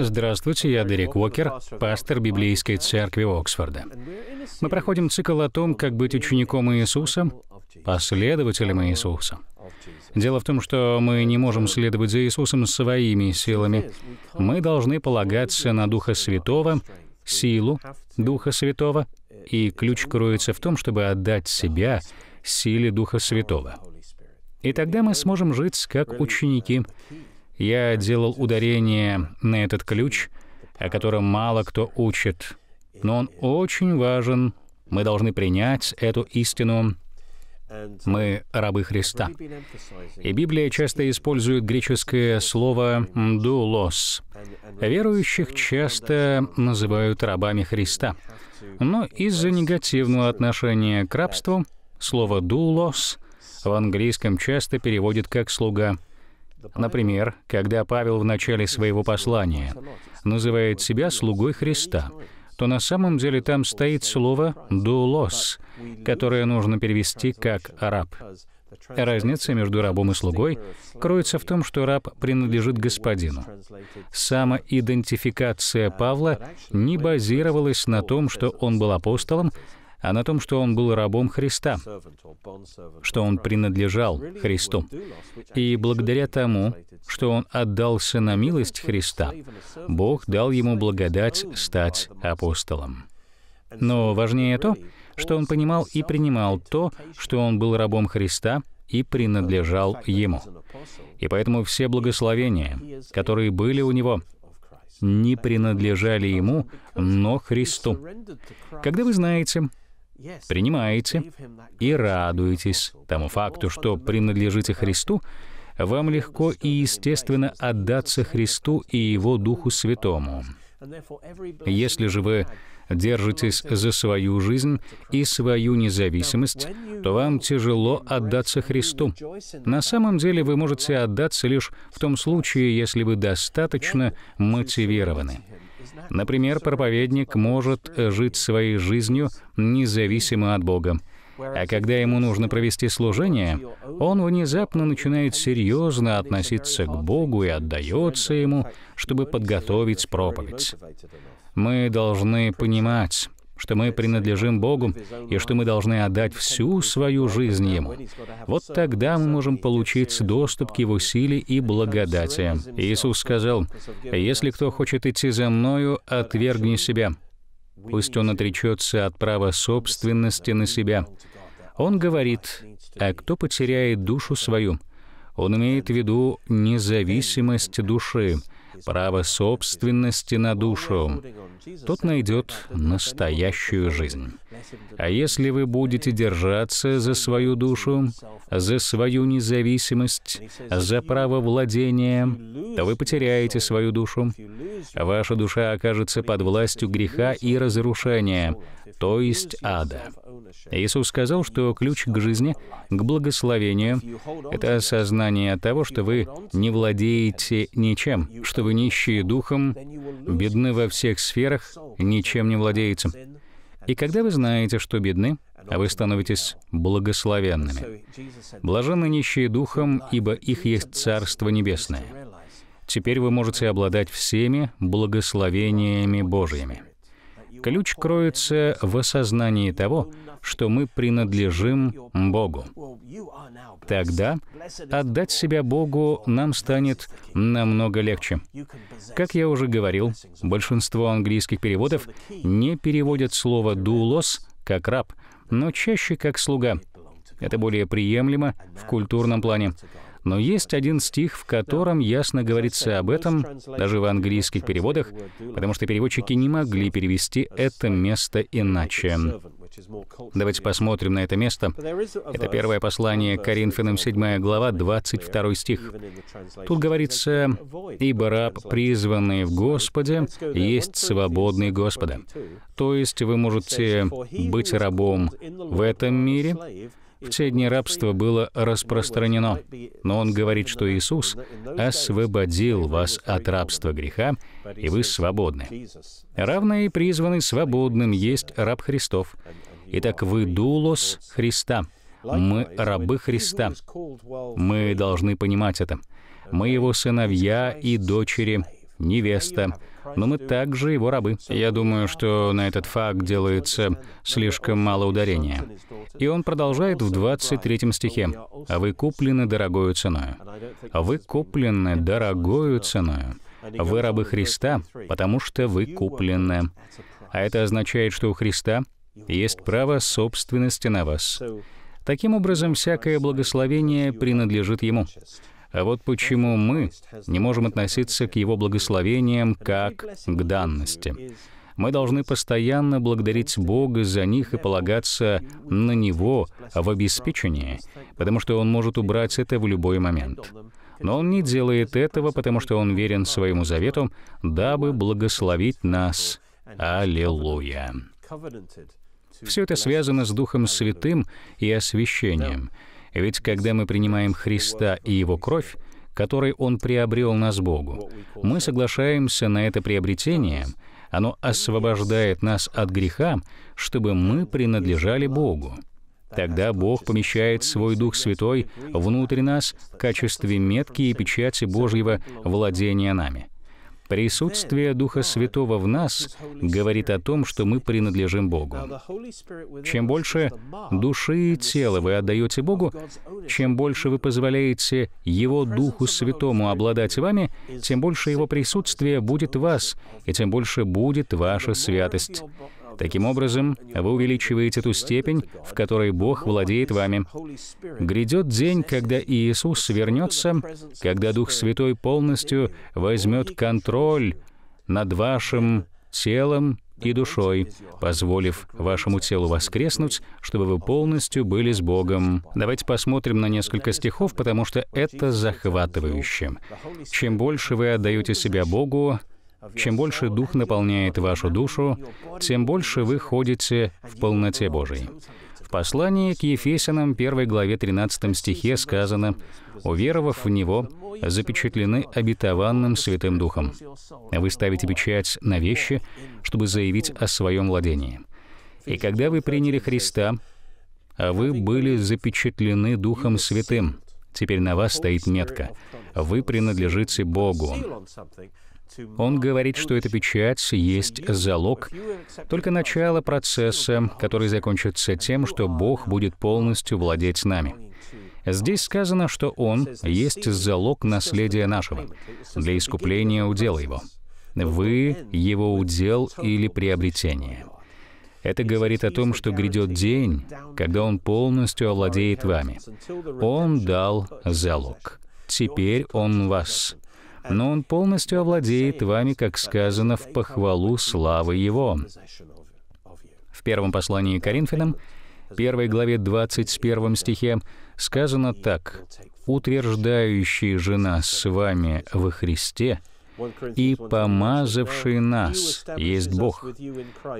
Здравствуйте, я Дерек Уокер, пастор Библейской церкви Оксфорда. Мы проходим цикл о том, как быть учеником Иисуса, последователем Иисуса. Дело в том, что мы не можем следовать за Иисусом своими силами. Мы должны полагаться на Духа Святого, силу Духа Святого, и ключ кроется в том, чтобы отдать себя силе Духа Святого. И тогда мы сможем жить как ученики, я делал ударение на этот ключ, о котором мало кто учит, но он очень важен. Мы должны принять эту истину. Мы рабы Христа. И Библия часто использует греческое слово «дулос». Верующих часто называют рабами Христа. Но из-за негативного отношения к рабству слово «дулос» в английском часто переводит как «слуга Например, когда Павел в начале своего послания называет себя слугой Христа, то на самом деле там стоит слово «дулос», которое нужно перевести как «раб». Разница между рабом и слугой кроется в том, что раб принадлежит господину. Самоидентификация Павла не базировалась на том, что он был апостолом, а на том, что он был рабом Христа, что он принадлежал Христу. И благодаря тому, что он отдался на милость Христа, Бог дал ему благодать стать апостолом. Но важнее то, что он понимал и принимал то, что он был рабом Христа и принадлежал ему. И поэтому все благословения, которые были у него, не принадлежали ему, но Христу. Когда вы знаете, принимаете и радуетесь тому факту, что принадлежите Христу, вам легко и естественно отдаться Христу и Его Духу Святому. Если же вы держитесь за свою жизнь и свою независимость, то вам тяжело отдаться Христу. На самом деле вы можете отдаться лишь в том случае, если вы достаточно мотивированы. Например, проповедник может э, жить своей жизнью независимо от Бога. А когда ему нужно провести служение, он внезапно начинает серьезно относиться к Богу и отдается ему, чтобы подготовить проповедь. Мы должны понимать, что мы принадлежим Богу и что мы должны отдать всю свою жизнь Ему. Вот тогда мы можем получить доступ к Его силе и благодати. Иисус сказал, «Если кто хочет идти за Мною, отвергни себя. Пусть он отречется от права собственности на себя». Он говорит, «А кто потеряет душу свою?» Он имеет в виду независимость души — право собственности на душу, тот найдет настоящую жизнь. А если вы будете держаться за свою душу, за свою независимость, за право владения, то вы потеряете свою душу. Ваша душа окажется под властью греха и разрушения, то есть ада. Иисус сказал, что ключ к жизни, к благословению — это осознание того, что вы не владеете ничем, что вы нищие духом, бедны во всех сферах, ничем не владеете. И когда вы знаете, что бедны, а вы становитесь благословенными. Блаженны нищие духом, ибо их есть Царство Небесное. Теперь вы можете обладать всеми благословениями Божьими. Ключ кроется в осознании того, что мы принадлежим Богу. Тогда отдать себя Богу нам станет намного легче. Как я уже говорил, большинство английских переводов не переводят слово «дулос» как «раб», но чаще как «слуга». Это более приемлемо в культурном плане. Но есть один стих, в котором ясно говорится об этом, даже в английских переводах, потому что переводчики не могли перевести это место иначе. Давайте посмотрим на это место. Это первое послание Коринфянам, 7 глава, 22 стих. Тут говорится, «Ибо раб, призванный в Господе, есть свободный Господа». То есть вы можете быть рабом в этом мире, в те дни рабство было распространено, но он говорит, что Иисус освободил вас от рабства греха, и вы свободны. Равные и призванный свободным есть раб Христов. Итак, вы дулос Христа. Мы рабы Христа. Мы должны понимать это. Мы его сыновья и дочери невеста, но мы также его рабы. Я думаю, что на этот факт делается слишком мало ударения. И он продолжает в 23 стихе. «А вы куплены дорогою ценою». А «Вы куплены дорогою ценою». «Вы рабы Христа, потому что вы куплены». А это означает, что у Христа есть право собственности на вас. Таким образом, всякое благословение принадлежит Ему. А вот почему мы не можем относиться к Его благословениям как к данности. Мы должны постоянно благодарить Бога за них и полагаться на Него в обеспечении, потому что Он может убрать это в любой момент. Но Он не делает этого, потому что Он верен своему завету, дабы благословить нас. Аллилуйя! Все это связано с Духом Святым и освящением. Ведь когда мы принимаем Христа и Его кровь, которой Он приобрел нас Богу, мы соглашаемся на это приобретение, оно освобождает нас от греха, чтобы мы принадлежали Богу. Тогда Бог помещает Свой Дух Святой внутрь нас в качестве метки и печати Божьего владения нами — Присутствие Духа Святого в нас говорит о том, что мы принадлежим Богу. Чем больше души и тела вы отдаете Богу, чем больше вы позволяете Его Духу Святому обладать вами, тем больше Его присутствие будет в вас, и тем больше будет ваша святость. Таким образом, вы увеличиваете ту степень, в которой Бог владеет вами. Грядет день, когда Иисус вернется, когда Дух Святой полностью возьмет контроль над вашим телом и душой, позволив вашему телу воскреснуть, чтобы вы полностью были с Богом. Давайте посмотрим на несколько стихов, потому что это захватывающе. Чем больше вы отдаете себя Богу, чем больше Дух наполняет вашу душу, тем больше вы ходите в полноте Божией. В послании к Ефесянам 1 главе 13 стихе сказано «Уверовав в Него, запечатлены обетованным Святым Духом. Вы ставите печать на вещи, чтобы заявить о своем владении. И когда вы приняли Христа, а вы были запечатлены Духом Святым. Теперь на вас стоит метка. Вы принадлежите Богу. Он говорит, что эта печать есть залог, только начало процесса, который закончится тем, что Бог будет полностью владеть нами. Здесь сказано, что Он есть залог наследия нашего для искупления удела Его. Вы — Его удел или приобретение. Это говорит о том, что грядет день, когда Он полностью овладеет вами. Он дал залог. Теперь Он вас но Он полностью овладеет вами, как сказано, в похвалу славы Его. В первом послании к Коринфянам, 1 главе 21 стихе, сказано так, «Утверждающий же нас с вами во Христе, и помазавший нас есть Бог,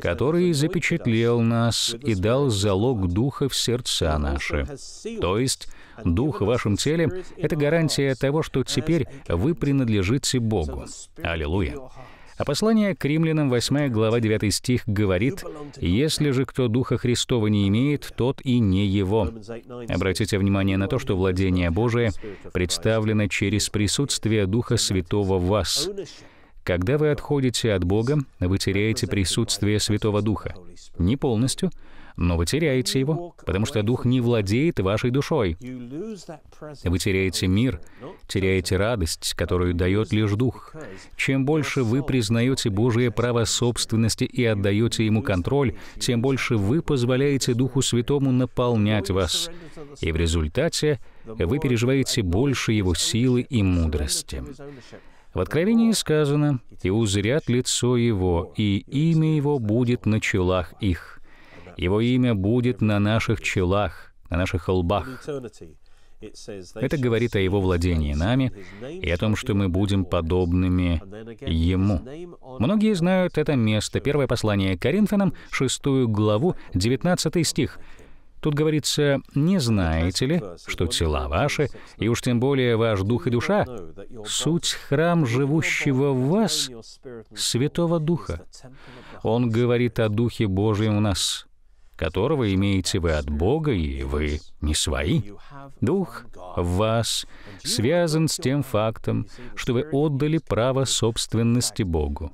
который запечатлел нас и дал залог Духа в сердца наши. То есть Дух в вашем теле — это гарантия того, что теперь вы принадлежите Богу. Аллилуйя. А послание к римлянам 8 глава 9 стих говорит, «Если же кто Духа Христова не имеет, тот и не его». Обратите внимание на то, что владение Божие представлено через присутствие Духа Святого в вас. Когда вы отходите от Бога, вы теряете присутствие Святого Духа. Не полностью, но вы теряете его, потому что дух не владеет вашей душой. Вы теряете мир, теряете радость, которую дает лишь дух. Чем больше вы признаете Божие право собственности и отдаете ему контроль, тем больше вы позволяете Духу Святому наполнять вас. И в результате вы переживаете больше его силы и мудрости. В Откровении сказано, «И узрят лицо его, и имя его будет на челах их». Его имя будет на наших челах, на наших лбах. Это говорит о его владении нами и о том, что мы будем подобными ему. Многие знают это место. Первое послание к Коринфянам, 6 главу, 19 стих. Тут говорится, «Не знаете ли, что тела ваши, и уж тем более ваш дух и душа, суть храм живущего в вас, Святого Духа?» Он говорит о Духе Божьем в нас которого имеете вы от Бога, и вы не свои. Дух в вас связан с тем фактом, что вы отдали право собственности Богу.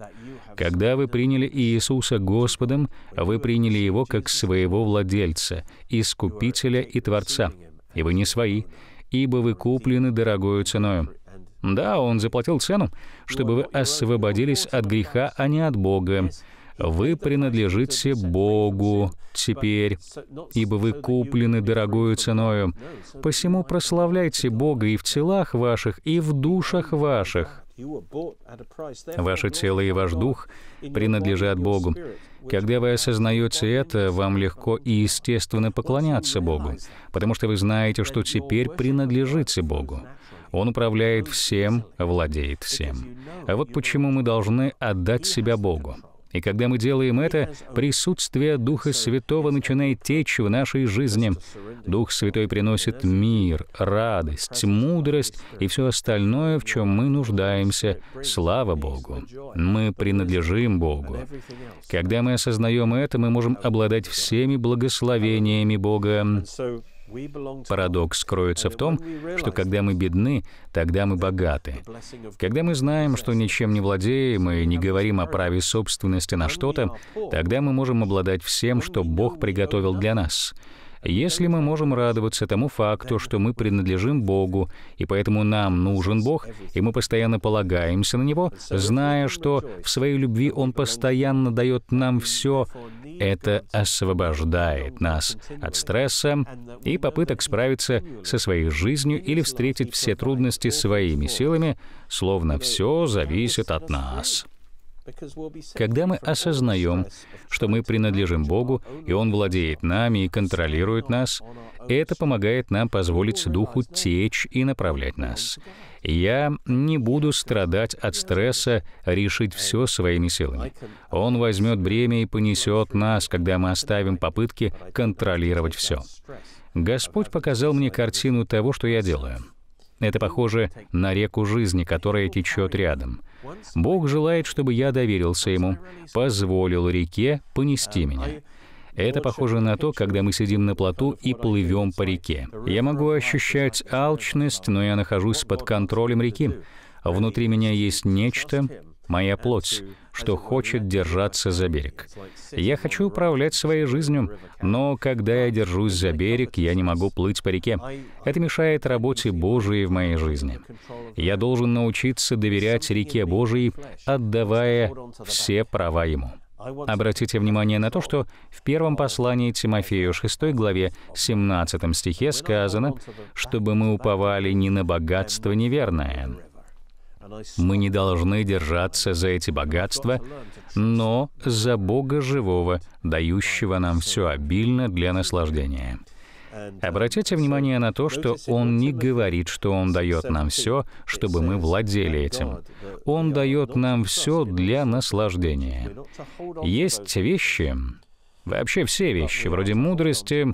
Когда вы приняли Иисуса Господом, вы приняли Его как своего владельца, Искупителя и Творца, и вы не свои, ибо вы куплены дорогою ценою. Да, Он заплатил цену, чтобы вы освободились от греха, а не от Бога, вы принадлежите Богу теперь, ибо вы куплены дорогою ценою. Посему прославляйте Бога и в телах ваших, и в душах ваших». Ваше тело и ваш дух принадлежат Богу. Когда вы осознаете это, вам легко и естественно поклоняться Богу, потому что вы знаете, что теперь принадлежите Богу. Он управляет всем, владеет всем. А вот почему мы должны отдать себя Богу. И когда мы делаем это, присутствие Духа Святого начинает течь в нашей жизни. Дух Святой приносит мир, радость, мудрость и все остальное, в чем мы нуждаемся. Слава Богу! Мы принадлежим Богу. Когда мы осознаем это, мы можем обладать всеми благословениями Бога. Парадокс кроется в том, что когда мы бедны, тогда мы богаты. Когда мы знаем, что ничем не владеем и не говорим о праве собственности на что-то, тогда мы можем обладать всем, что Бог приготовил для нас — если мы можем радоваться тому факту, что мы принадлежим Богу, и поэтому нам нужен Бог, и мы постоянно полагаемся на Него, зная, что в своей любви Он постоянно дает нам все, это освобождает нас от стресса и попыток справиться со своей жизнью или встретить все трудности своими силами, словно все зависит от нас. Когда мы осознаем, что мы принадлежим Богу, и Он владеет нами и контролирует нас, это помогает нам позволить Духу течь и направлять нас. Я не буду страдать от стресса, решить все своими силами. Он возьмет бремя и понесет нас, когда мы оставим попытки контролировать все. Господь показал мне картину того, что я делаю. Это похоже на реку жизни, которая течет рядом — Бог желает, чтобы я доверился Ему, позволил реке понести меня. Это похоже на то, когда мы сидим на плоту и плывем по реке. Я могу ощущать алчность, но я нахожусь под контролем реки. Внутри меня есть нечто, моя плоть, что хочет держаться за берег. Я хочу управлять своей жизнью, но когда я держусь за берег, я не могу плыть по реке. Это мешает работе Божией в моей жизни. Я должен научиться доверять реке Божией, отдавая все права Ему. Обратите внимание на то, что в первом послании Тимофею 6 главе 17 стихе сказано, чтобы мы уповали не на богатство неверное, мы не должны держаться за эти богатства, но за Бога живого, дающего нам все обильно для наслаждения. Обратите внимание на то, что Он не говорит, что Он дает нам все, чтобы мы владели этим. Он дает нам все для наслаждения. Есть вещи, вообще все вещи, вроде мудрости,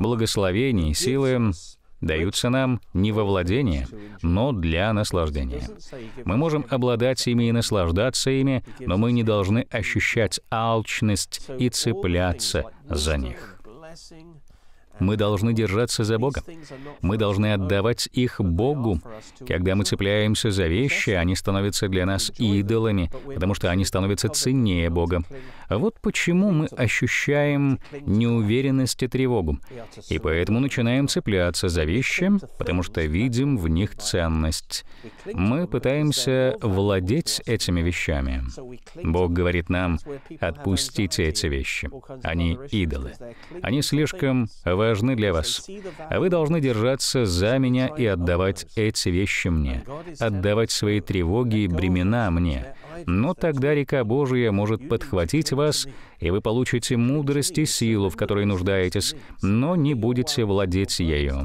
благословений, силы, даются нам не во владение, но для наслаждения. Мы можем обладать ими и наслаждаться ими, но мы не должны ощущать алчность и цепляться за них. Мы должны держаться за Бога. Мы должны отдавать их Богу. Когда мы цепляемся за вещи, они становятся для нас идолами, потому что они становятся ценнее Бога. Вот почему мы ощущаем неуверенность и тревогу. И поэтому начинаем цепляться за вещи, потому что видим в них ценность. Мы пытаемся владеть этими вещами. Бог говорит нам, отпустите эти вещи. Они идолы. Они слишком важны важны для вас. А вы должны держаться за меня и отдавать эти вещи мне, отдавать свои тревоги и бремена мне. Но тогда река Божия может подхватить вас, и вы получите мудрость и силу, в которой нуждаетесь, но не будете владеть ею.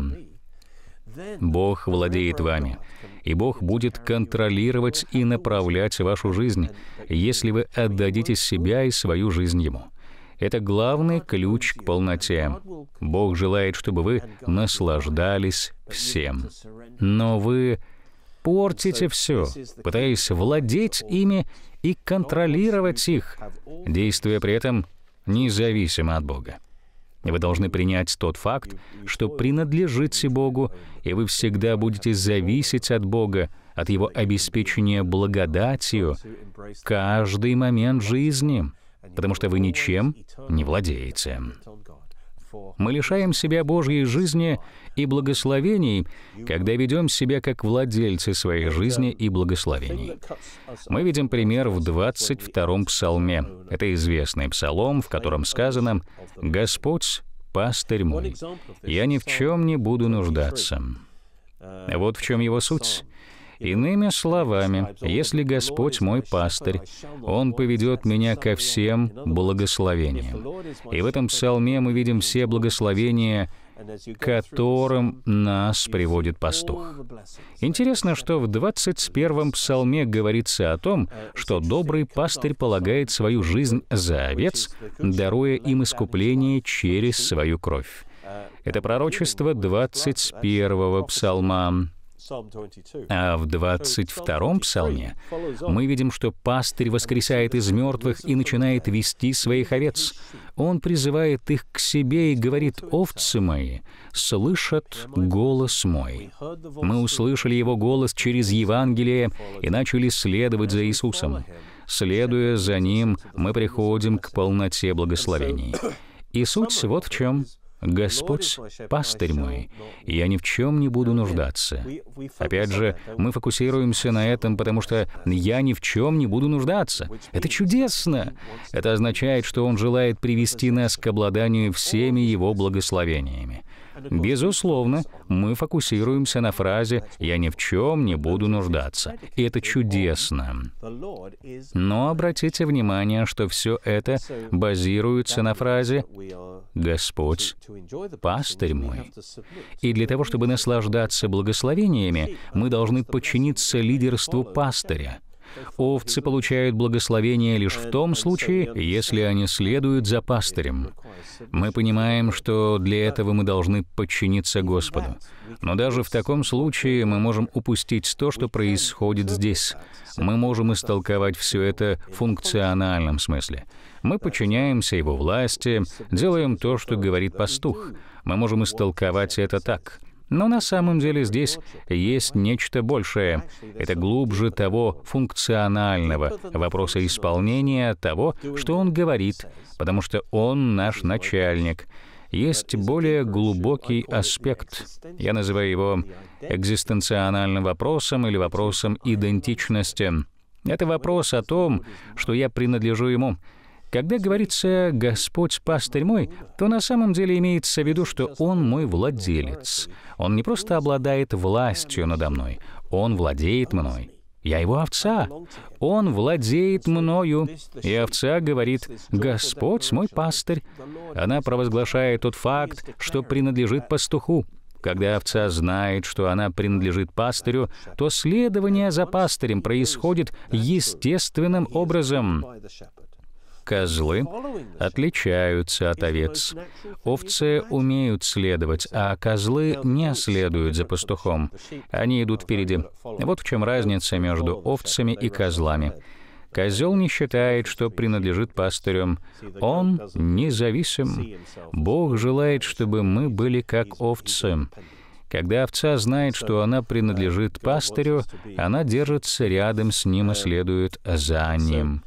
Бог владеет вами, и Бог будет контролировать и направлять вашу жизнь, если вы отдадите себя и свою жизнь Ему. Это главный ключ к полноте. Бог желает, чтобы вы наслаждались всем. Но вы портите все, пытаясь владеть ими и контролировать их, действуя при этом независимо от Бога. Вы должны принять тот факт, что принадлежите Богу, и вы всегда будете зависеть от Бога, от Его обеспечения благодатью каждый момент жизни потому что вы ничем не владеете. Мы лишаем себя Божьей жизни и благословений, когда ведем себя как владельцы своей жизни и благословений. Мы видим пример в 22-м псалме. Это известный псалом, в котором сказано «Господь — пастырь мой, я ни в чем не буду нуждаться». Вот в чем его суть — Иными словами, если Господь мой пастырь, Он поведет меня ко всем благословениям. И в этом псалме мы видим все благословения, которым нас приводит пастух. Интересно, что в 21-м псалме говорится о том, что добрый пастырь полагает свою жизнь за овец, даруя им искупление через свою кровь. Это пророчество 21-го псалма. А в 22-м псалме мы видим, что пастырь воскресает из мертвых и начинает вести своих овец. Он призывает их к себе и говорит, «Овцы мои слышат голос мой». Мы услышали его голос через Евангелие и начали следовать за Иисусом. Следуя за ним, мы приходим к полноте благословений. И суть вот в чем — Господь — пастырь мой, я ни в чем не буду нуждаться. Опять же, мы фокусируемся на этом, потому что я ни в чем не буду нуждаться. Это чудесно! Это означает, что Он желает привести нас к обладанию всеми Его благословениями. Безусловно, мы фокусируемся на фразе «я ни в чем не буду нуждаться». И это чудесно. Но обратите внимание, что все это базируется на фразе «Господь, пастырь мой». И для того, чтобы наслаждаться благословениями, мы должны подчиниться лидерству пастыря — Овцы получают благословение лишь в том случае, если они следуют за пастырем. Мы понимаем, что для этого мы должны подчиниться Господу. Но даже в таком случае мы можем упустить то, что происходит здесь. Мы можем истолковать все это в функциональном смысле. Мы подчиняемся его власти, делаем то, что говорит пастух. Мы можем истолковать это так — но на самом деле здесь есть нечто большее. Это глубже того функционального, вопроса исполнения того, что он говорит, потому что он наш начальник. Есть более глубокий аспект. Я называю его экзистенциональным вопросом или вопросом идентичности. Это вопрос о том, что я принадлежу ему — когда говорится «Господь пастырь мой», то на самом деле имеется в виду, что Он мой владелец. Он не просто обладает властью надо мной, Он владеет мной. Я его овца. Он владеет мною. И овца говорит, «Господь мой пастырь». Она провозглашает тот факт, что принадлежит пастуху. Когда овца знает, что она принадлежит пастырю, то следование за пастырем происходит естественным образом. Козлы отличаются от овец. Овцы умеют следовать, а козлы не следуют за пастухом. Они идут впереди. Вот в чем разница между овцами и козлами. Козел не считает, что принадлежит пастырю. Он независим. Бог желает, чтобы мы были как овцы. Когда овца знает, что она принадлежит пастырю, она держится рядом с ним и следует за ним.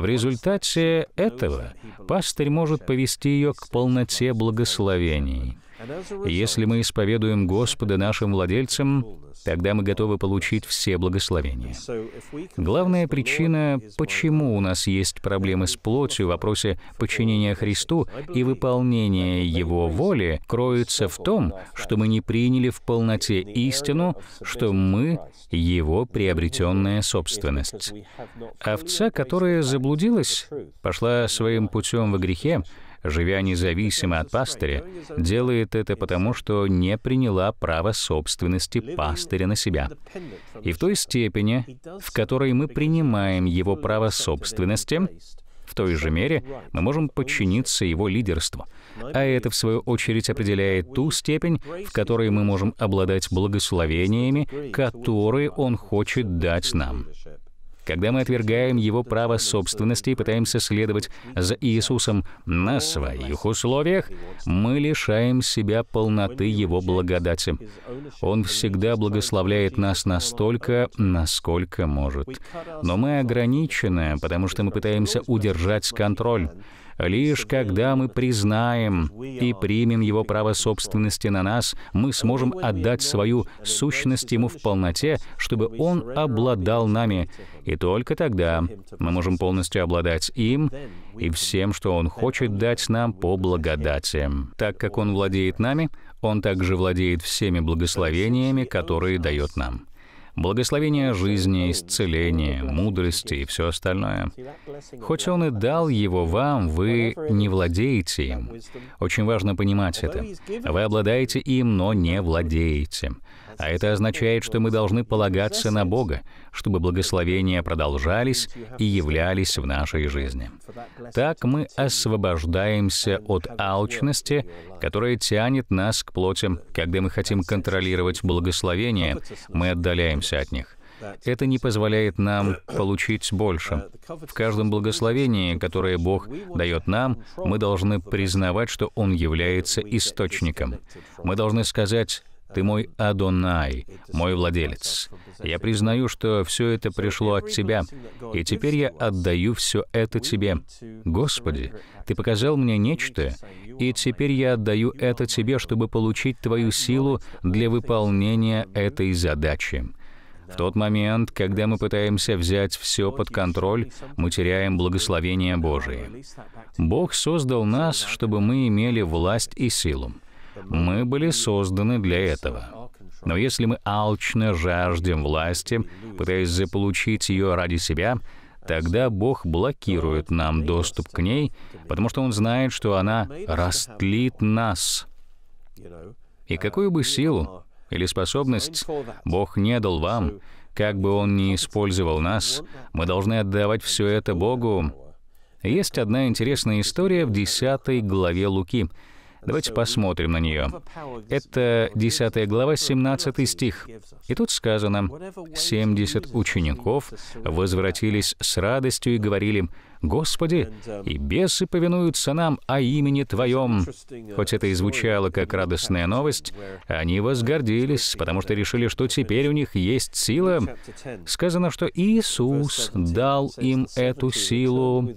В результате этого пастырь может повести ее к полноте благословений. Если мы исповедуем Господа нашим владельцам, тогда мы готовы получить все благословения. Главная причина, почему у нас есть проблемы с плотью в вопросе подчинения Христу и выполнения Его воли, кроется в том, что мы не приняли в полноте истину, что мы — Его приобретенная собственность. Овца, которая заблудилась, пошла своим путем во грехе, живя независимо от пастыря, делает это потому, что не приняла право собственности пастыря на себя. И в той степени, в которой мы принимаем его право собственности, в той же мере мы можем подчиниться его лидерству. А это, в свою очередь, определяет ту степень, в которой мы можем обладать благословениями, которые он хочет дать нам. Когда мы отвергаем его право собственности и пытаемся следовать за Иисусом на своих условиях, мы лишаем себя полноты Его благодати. Он всегда благословляет нас настолько, насколько может. Но мы ограничены, потому что мы пытаемся удержать контроль. Лишь когда мы признаем и примем Его право собственности на нас, мы сможем отдать свою сущность Ему в полноте, чтобы Он обладал нами. И только тогда мы можем полностью обладать им и всем, что Он хочет дать нам по благодати. Так как Он владеет нами, Он также владеет всеми благословениями, которые дает нам благословение жизни, исцеление, мудрости и все остальное. Хоть Он и дал его вам, вы не владеете им. Очень важно понимать это. Вы обладаете им, но не владеете. А это означает, что мы должны полагаться на Бога, чтобы благословения продолжались и являлись в нашей жизни. Так мы освобождаемся от алчности, которая тянет нас к плоти. Когда мы хотим контролировать благословения, мы отдаляемся от них. Это не позволяет нам получить больше. В каждом благословении, которое Бог дает нам, мы должны признавать, что Он является источником. Мы должны сказать ты мой Адонай, мой владелец. Я признаю, что все это пришло от Тебя, и теперь я отдаю все это Тебе. Господи, Ты показал мне нечто, и теперь я отдаю это Тебе, чтобы получить Твою силу для выполнения этой задачи. В тот момент, когда мы пытаемся взять все под контроль, мы теряем благословение Божие. Бог создал нас, чтобы мы имели власть и силу. Мы были созданы для этого. Но если мы алчно жаждем власти, пытаясь заполучить ее ради себя, тогда Бог блокирует нам доступ к ней, потому что Он знает, что она растлит нас. И какую бы силу или способность Бог не дал вам, как бы Он ни использовал нас, мы должны отдавать все это Богу. Есть одна интересная история в 10 главе Луки — Давайте посмотрим на нее. Это 10 глава, 17 стих. И тут сказано, «70 учеников возвратились с радостью и говорили, «Господи, и бесы повинуются нам о имени Твоем». Хоть это и звучало как радостная новость, они возгордились, потому что решили, что теперь у них есть сила. Сказано, что Иисус дал им эту силу.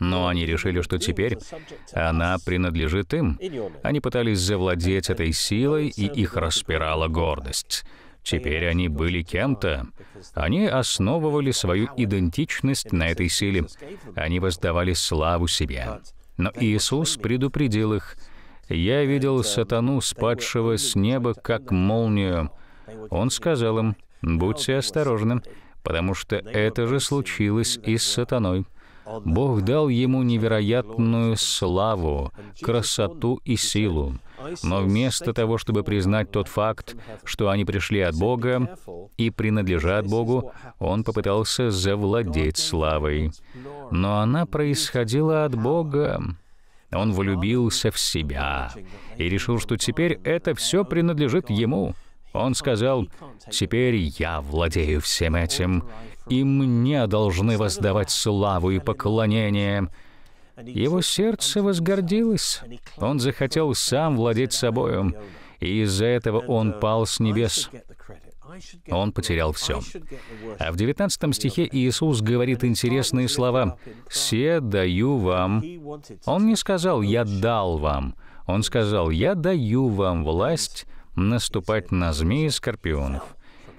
Но они решили, что теперь она принадлежит им. Они пытались завладеть этой силой, и их распирала гордость. Теперь они были кем-то. Они основывали свою идентичность на этой силе. Они воздавали славу себе. Но Иисус предупредил их. «Я видел сатану, спадшего с неба, как молнию». Он сказал им, «Будьте осторожны, потому что это же случилось и с сатаной». Бог дал ему невероятную славу, красоту и силу. Но вместо того, чтобы признать тот факт, что они пришли от Бога и принадлежат Богу, он попытался завладеть славой. Но она происходила от Бога. Он влюбился в себя и решил, что теперь это все принадлежит ему. Он сказал, «Теперь я владею всем этим, и мне должны воздавать славу и поклонение». Его сердце возгордилось. Он захотел сам владеть собою, и из-за этого он пал с небес. Он потерял все. А в 19 стихе Иисус говорит интересные слова «Се даю вам». Он не сказал «Я дал вам». Он сказал «Я даю вам власть наступать на змеи и скорпионов».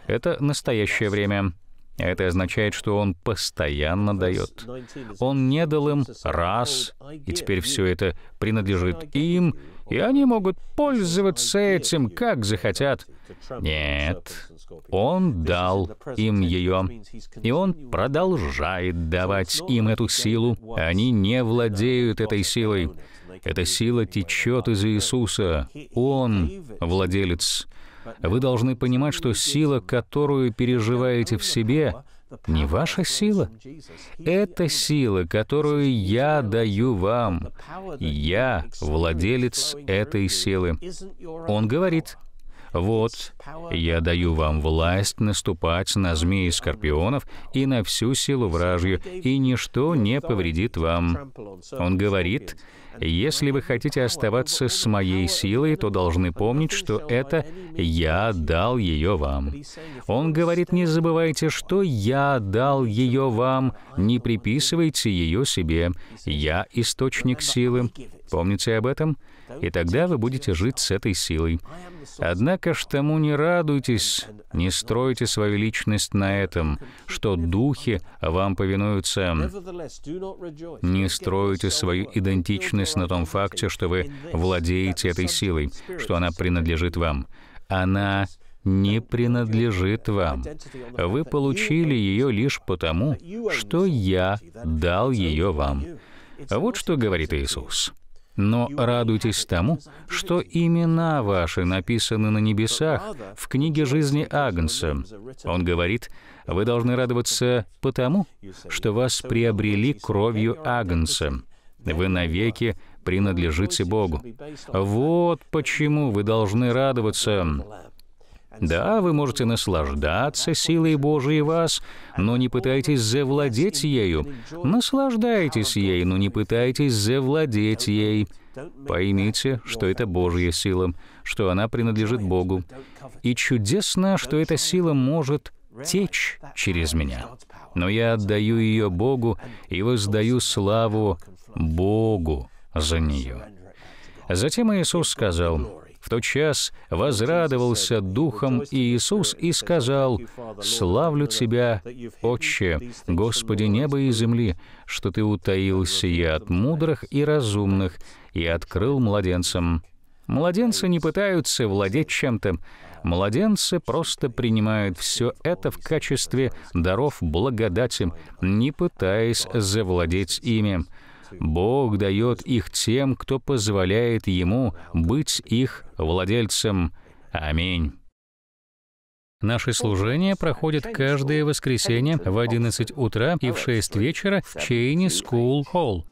Это настоящее время. А это означает, что он постоянно дает. Он не дал им раз, и теперь все это принадлежит им, и они могут пользоваться этим, как захотят. Нет, он дал им ее, и он продолжает давать им эту силу. Они не владеют этой силой. Эта сила течет из Иисуса. Он владелец. Вы должны понимать, что сила, которую переживаете в себе, не ваша сила. Это сила, которую я даю вам. Я владелец этой силы. Он говорит, «Вот, я даю вам власть наступать на змеи и скорпионов и на всю силу вражью, и ничто не повредит вам». Он говорит, «Если вы хотите оставаться с моей силой, то должны помнить, что это я дал ее вам». Он говорит, «Не забывайте, что я дал ее вам, не приписывайте ее себе. Я источник силы». Помните об этом? и тогда вы будете жить с этой силой. Однако ж тому не радуйтесь, не стройте свою личность на этом, что духи вам повинуются. Не стройте свою идентичность на том факте, что вы владеете этой силой, что она принадлежит вам. Она не принадлежит вам. Вы получили ее лишь потому, что я дал ее вам. Вот что говорит Иисус но радуйтесь тому, что имена ваши написаны на небесах в книге жизни Агнца. Он говорит, вы должны радоваться потому, что вас приобрели кровью Агнца. Вы навеки принадлежите Богу. Вот почему вы должны радоваться. Да, вы можете наслаждаться силой Божией вас, но не пытайтесь завладеть ею. Наслаждайтесь ей, но не пытайтесь завладеть ей. Поймите, что это Божья сила, что она принадлежит Богу. И чудесно, что эта сила может течь через меня. Но я отдаю ее Богу и воздаю славу Богу за нее. Затем Иисус сказал, в тот час возрадовался Духом Иисус и сказал, «Славлю Тебя, Отче, Господи неба и земли, что Ты утаился сие от мудрых и разумных и открыл младенцам». Младенцы не пытаются владеть чем-то. Младенцы просто принимают все это в качестве даров благодати, не пытаясь завладеть ими. Бог дает их тем, кто позволяет Ему быть их владельцем. Аминь. Наше служение проходит каждое воскресенье в 11 утра и в 6 вечера в Чейни School Холл.